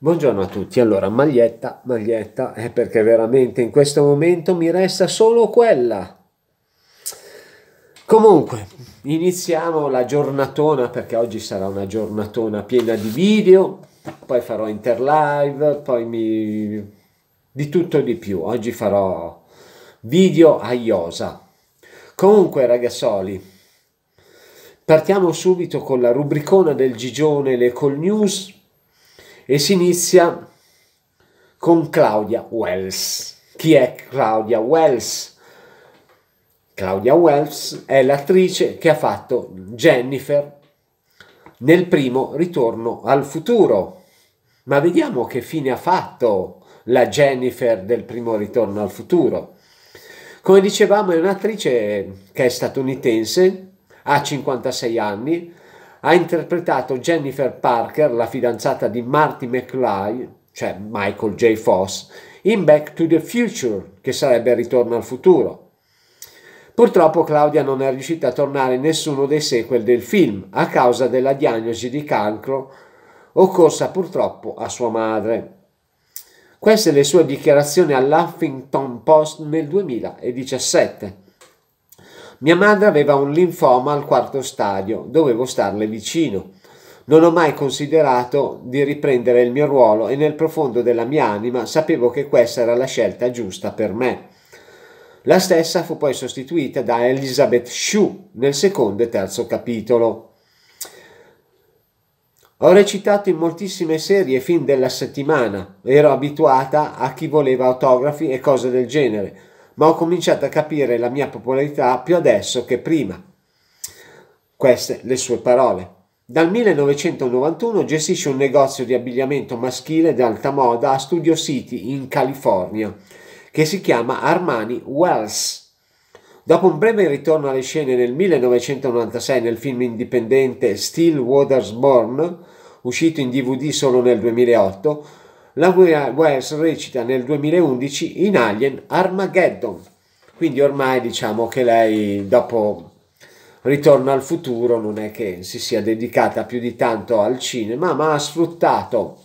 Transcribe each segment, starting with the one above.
Buongiorno a tutti, allora maglietta, maglietta, è eh, perché veramente in questo momento mi resta solo quella. Comunque, iniziamo la giornatona perché oggi sarà una giornatona piena di video, poi farò interlive, poi mi... di tutto e di più. Oggi farò video a Iosa. Comunque ragazzoli, partiamo subito con la rubricona del Gigione, le call news e si inizia con Claudia Wells. Chi è Claudia Wells? Claudia Wells è l'attrice che ha fatto Jennifer nel primo Ritorno al futuro. Ma vediamo che fine ha fatto la Jennifer del primo Ritorno al futuro. Come dicevamo, è un'attrice che è statunitense, ha 56 anni, ha interpretato Jennifer Parker, la fidanzata di Marty McFly, cioè Michael J. Foss, in Back to the Future, che sarebbe Ritorno al futuro. Purtroppo Claudia non è riuscita a tornare in nessuno dei sequel del film a causa della diagnosi di cancro occorsa purtroppo a sua madre. Queste le sue dichiarazioni all'Huffington Post nel 2017. Mia madre aveva un linfoma al quarto stadio, dovevo starle vicino. Non ho mai considerato di riprendere il mio ruolo e nel profondo della mia anima sapevo che questa era la scelta giusta per me. La stessa fu poi sostituita da Elizabeth Shue nel secondo e terzo capitolo. Ho recitato in moltissime serie fin della settimana, ero abituata a chi voleva autografi e cose del genere ma ho cominciato a capire la mia popolarità più adesso che prima. Queste le sue parole. Dal 1991 gestisce un negozio di abbigliamento maschile d'alta moda a Studio City in California, che si chiama Armani Wells. Dopo un breve ritorno alle scene nel 1996 nel film indipendente Still Waters Born, uscito in DVD solo nel 2008, la guerra, Wes recita nel 2011 in Alien Armageddon, quindi ormai diciamo che lei dopo Ritorno al futuro non è che si sia dedicata più di tanto al cinema, ma ha sfruttato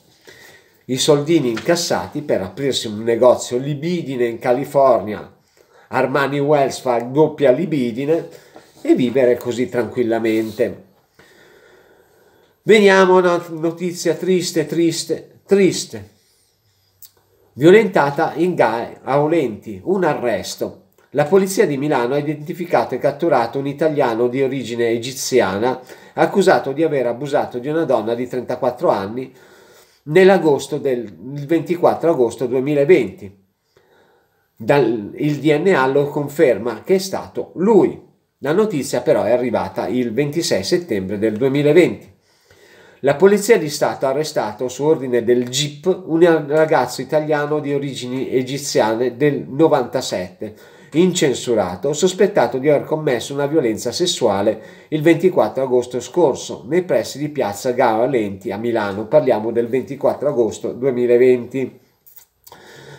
i soldini incassati per aprirsi un negozio libidine in California. Armani Wells fa doppia libidine e vivere così tranquillamente. Veniamo a una notizia triste, triste, triste violentata in gare aulenti, un arresto. La polizia di Milano ha identificato e catturato un italiano di origine egiziana accusato di aver abusato di una donna di 34 anni nell'agosto del 24 agosto 2020. Dal, il DNA lo conferma che è stato lui. La notizia però è arrivata il 26 settembre del 2020. La polizia di Stato ha arrestato su ordine del GIP un ragazzo italiano di origini egiziane del 97, incensurato, sospettato di aver commesso una violenza sessuale il 24 agosto scorso nei pressi di Piazza Gara Lenti a Milano. Parliamo del 24 agosto 2020.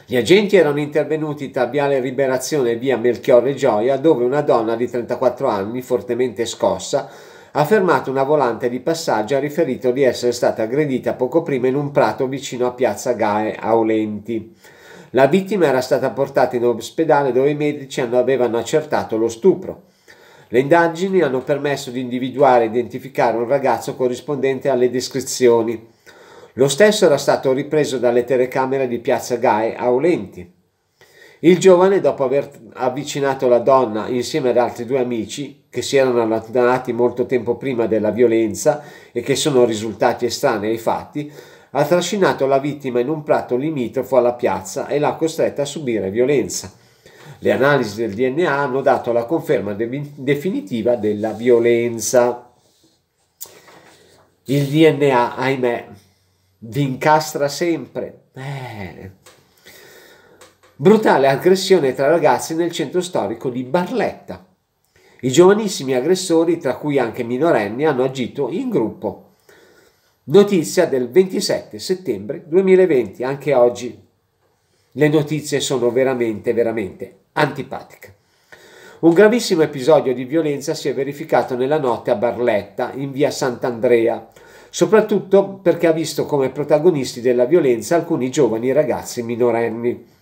Gli agenti erano intervenuti tra Viale Liberazione e Via Melchiorre Gioia, dove una donna di 34 anni, fortemente scossa, ha fermato una volante di passaggio e ha riferito di essere stata aggredita poco prima in un prato vicino a piazza Gae Aulenti. La vittima era stata portata in ospedale dove i medici avevano accertato lo stupro. Le indagini hanno permesso di individuare e identificare un ragazzo corrispondente alle descrizioni. Lo stesso era stato ripreso dalle telecamere di piazza Gae Aulenti. Il giovane, dopo aver avvicinato la donna insieme ad altri due amici, che si erano allontanati molto tempo prima della violenza e che sono risultati estranei ai fatti, ha trascinato la vittima in un prato limitrofo alla piazza e l'ha costretta a subire violenza. Le analisi del DNA hanno dato la conferma de- definitiva della violenza. Il DNA, ahimè, vi incastra sempre. Eh. Brutale aggressione tra ragazzi nel centro storico di Barletta. I giovanissimi aggressori, tra cui anche minorenni, hanno agito in gruppo. Notizia del 27 settembre 2020, anche oggi le notizie sono veramente, veramente antipatiche. Un gravissimo episodio di violenza si è verificato nella notte a Barletta, in via Sant'Andrea, soprattutto perché ha visto come protagonisti della violenza alcuni giovani ragazzi minorenni.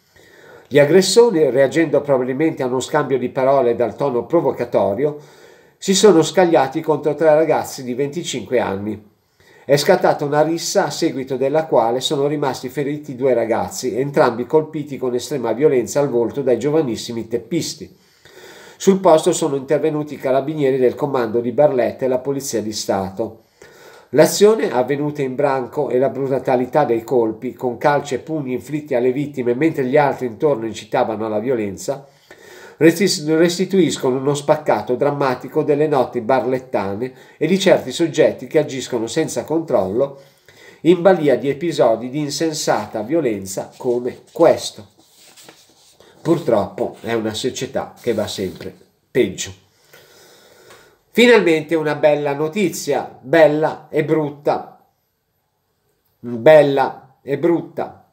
Gli aggressori, reagendo probabilmente a uno scambio di parole dal tono provocatorio, si sono scagliati contro tre ragazzi di 25 anni. È scattata una rissa a seguito della quale sono rimasti feriti due ragazzi, entrambi colpiti con estrema violenza al volto dai giovanissimi teppisti. Sul posto sono intervenuti i carabinieri del comando di Barletta e la Polizia di Stato. L'azione avvenuta in branco e la brutalità dei colpi, con calci e pugni inflitti alle vittime mentre gli altri intorno incitavano alla violenza, restituiscono uno spaccato drammatico delle notti barlettane e di certi soggetti che agiscono senza controllo in balia di episodi di insensata violenza come questo. Purtroppo è una società che va sempre peggio. Finalmente una bella notizia, bella e brutta. Bella e brutta.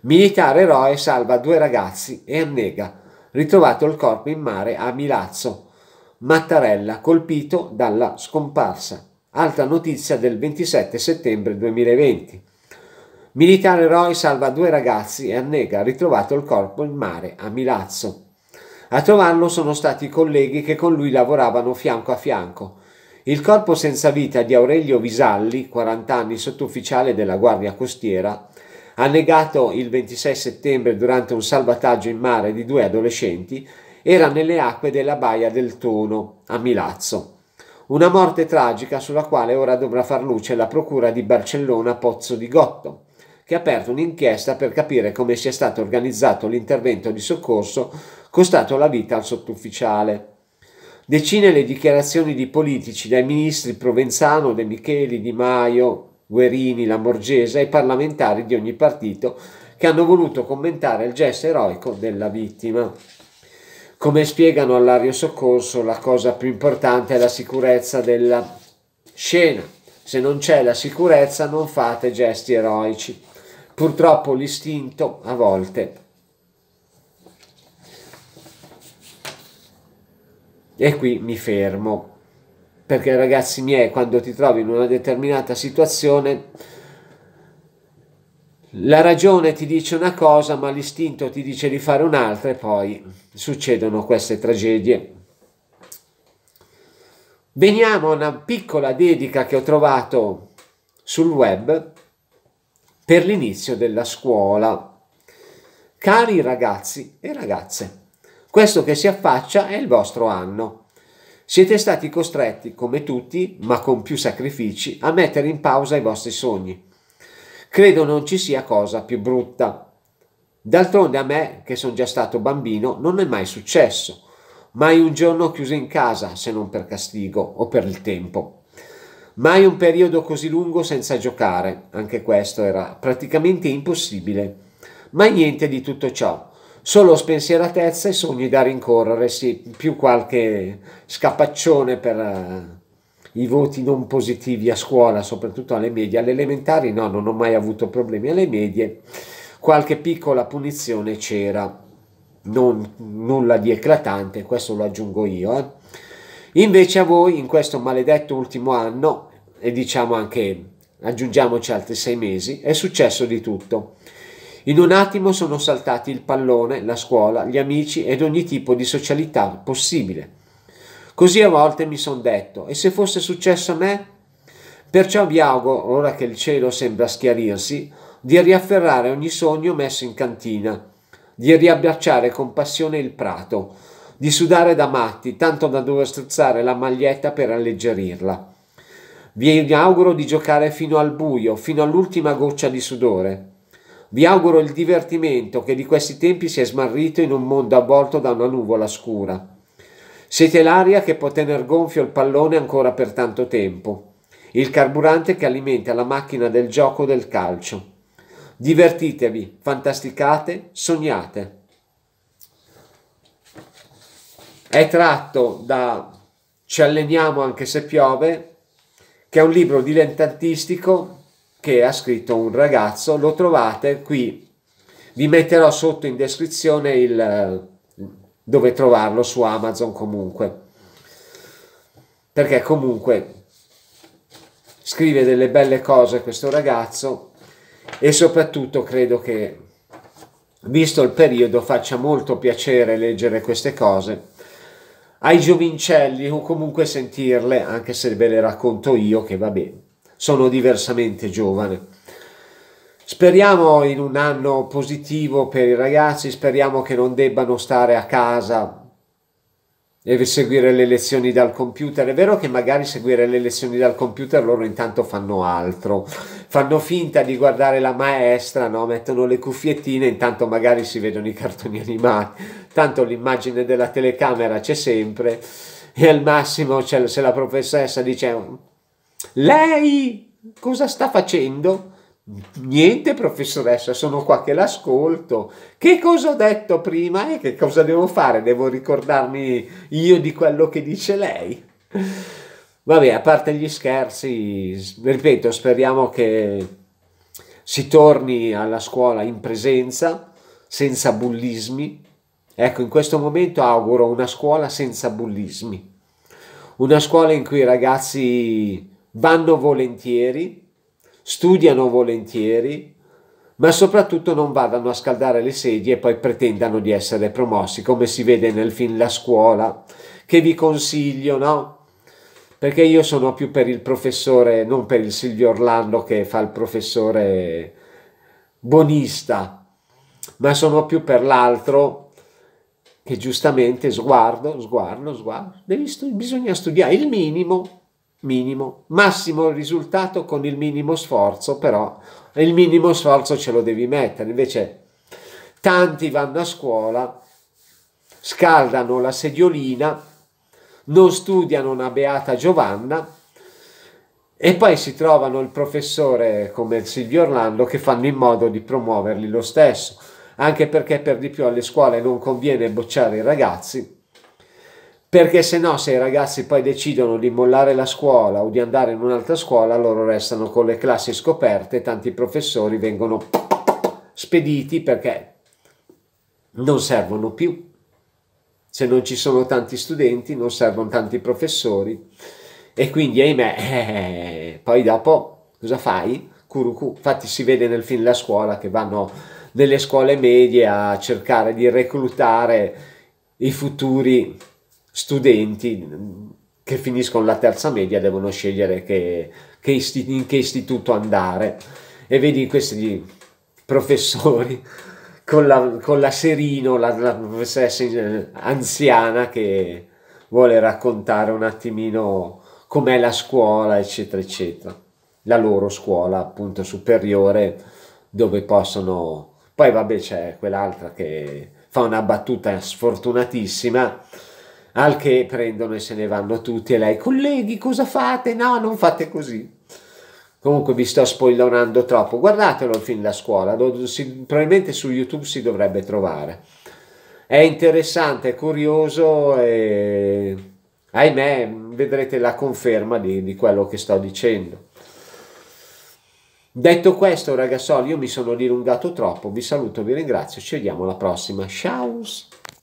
Militare eroe salva due ragazzi e annega. Ritrovato il corpo in mare a Milazzo. Mattarella colpito dalla scomparsa. Altra notizia del 27 settembre 2020. Militare eroe salva due ragazzi e annega. Ritrovato il corpo in mare a Milazzo. A trovarlo sono stati i colleghi che con lui lavoravano fianco a fianco. Il corpo senza vita di Aurelio Visalli, 40 anni sottufficiale della Guardia Costiera, annegato il 26 settembre durante un salvataggio in mare di due adolescenti, era nelle acque della Baia del Tono, a Milazzo. Una morte tragica sulla quale ora dovrà far luce la Procura di Barcellona Pozzo di Gotto che ha aperto un'inchiesta per capire come sia stato organizzato l'intervento di soccorso costato la vita al sottufficiale. Decine le dichiarazioni di politici, dai ministri Provenzano, De Micheli, Di Maio, Guerini, Lamorgese e parlamentari di ogni partito che hanno voluto commentare il gesto eroico della vittima. Come spiegano all'ario soccorso, la cosa più importante è la sicurezza della scena. Se non c'è la sicurezza non fate gesti eroici purtroppo l'istinto a volte e qui mi fermo perché ragazzi miei quando ti trovi in una determinata situazione la ragione ti dice una cosa ma l'istinto ti dice di fare un'altra e poi succedono queste tragedie veniamo a una piccola dedica che ho trovato sul web per l'inizio della scuola. Cari ragazzi e ragazze, questo che si affaccia è il vostro anno. Siete stati costretti, come tutti, ma con più sacrifici, a mettere in pausa i vostri sogni. Credo non ci sia cosa più brutta. D'altronde a me, che sono già stato bambino, non è mai successo. Mai un giorno chiuso in casa, se non per castigo o per il tempo. Mai un periodo così lungo senza giocare, anche questo era praticamente impossibile. Ma niente di tutto ciò, solo spensieratezza e sogni da rincorrere, sì, più qualche scapaccione per eh, i voti non positivi a scuola, soprattutto alle medie, alle elementari no, non ho mai avuto problemi, alle medie qualche piccola punizione c'era, non, nulla di eclatante, questo lo aggiungo io. Eh. Invece a voi in questo maledetto ultimo anno e diciamo anche aggiungiamoci altri sei mesi, è successo di tutto. In un attimo sono saltati il pallone, la scuola, gli amici ed ogni tipo di socialità possibile. Così a volte mi sono detto, e se fosse successo a me? Perciò vi auguro, ora che il cielo sembra schiarirsi, di riafferrare ogni sogno messo in cantina, di riabbracciare con passione il prato, di sudare da matti, tanto da dover strozzare la maglietta per alleggerirla vi auguro di giocare fino al buio, fino all'ultima goccia di sudore. Vi auguro il divertimento che di questi tempi si è smarrito in un mondo avvolto da una nuvola scura. Siete l'aria che può tener gonfio il pallone ancora per tanto tempo, il carburante che alimenta la macchina del gioco del calcio. Divertitevi, fantasticate, sognate. È tratto da Ci alleniamo anche se piove che è un libro dilettantistico che ha scritto un ragazzo, lo trovate qui, vi metterò sotto in descrizione il, eh, dove trovarlo su Amazon comunque, perché comunque scrive delle belle cose questo ragazzo e soprattutto credo che visto il periodo faccia molto piacere leggere queste cose ai giovincelli o comunque sentirle, anche se ve le racconto io, che va bene, sono diversamente giovane. Speriamo in un anno positivo per i ragazzi, speriamo che non debbano stare a casa deve seguire le lezioni dal computer. È vero che magari seguire le lezioni dal computer loro intanto fanno altro, fanno finta di guardare la maestra, no? mettono le cuffiettine, intanto magari si vedono i cartoni animati, tanto l'immagine della telecamera c'è sempre e al massimo se la professoressa dice lei cosa sta facendo? Niente professoressa, sono qua che l'ascolto. Che cosa ho detto prima e eh, che cosa devo fare? Devo ricordarmi io di quello che dice lei? Vabbè, a parte gli scherzi, ripeto, speriamo che si torni alla scuola in presenza, senza bullismi. Ecco, in questo momento auguro una scuola senza bullismi, una scuola in cui i ragazzi vanno volentieri studiano volentieri, ma soprattutto non vadano a scaldare le sedie e poi pretendano di essere promossi, come si vede nel film La scuola, che vi consiglio, no? Perché io sono più per il professore, non per il Silvio Orlando che fa il professore buonista, ma sono più per l'altro che giustamente sguardo, sguardo, sguardo, devi, bisogna studiare il minimo minimo, massimo risultato con il minimo sforzo, però il minimo sforzo ce lo devi mettere. Invece tanti vanno a scuola, scaldano la sediolina, non studiano una beata Giovanna e poi si trovano il professore come Silvio Orlando che fanno in modo di promuoverli lo stesso, anche perché per di più alle scuole non conviene bocciare i ragazzi perché se no se i ragazzi poi decidono di mollare la scuola o di andare in un'altra scuola loro restano con le classi scoperte tanti professori vengono spediti perché non servono più se non ci sono tanti studenti non servono tanti professori e quindi ahimè eh, poi dopo cosa fai? Curucu. infatti si vede nel film La scuola che vanno nelle scuole medie a cercare di reclutare i futuri studenti che finiscono la terza media devono scegliere che, che isti, in che istituto andare e vedi questi professori con la, con la Serino, la, la professoressa eh, anziana che vuole raccontare un attimino com'è la scuola, eccetera, eccetera. La loro scuola, appunto, superiore, dove possono... Poi, vabbè, c'è quell'altra che fa una battuta sfortunatissima al che prendono e se ne vanno tutti e lei, colleghi, cosa fate? No, non fate così. Comunque vi sto spoilerando troppo. Guardatelo il film La scuola, si, probabilmente su YouTube si dovrebbe trovare. È interessante, è curioso e ahimè vedrete la conferma di, di quello che sto dicendo. Detto questo, ragazzoli, io mi sono dilungato troppo, vi saluto, vi ringrazio, ci vediamo alla prossima. Ciao!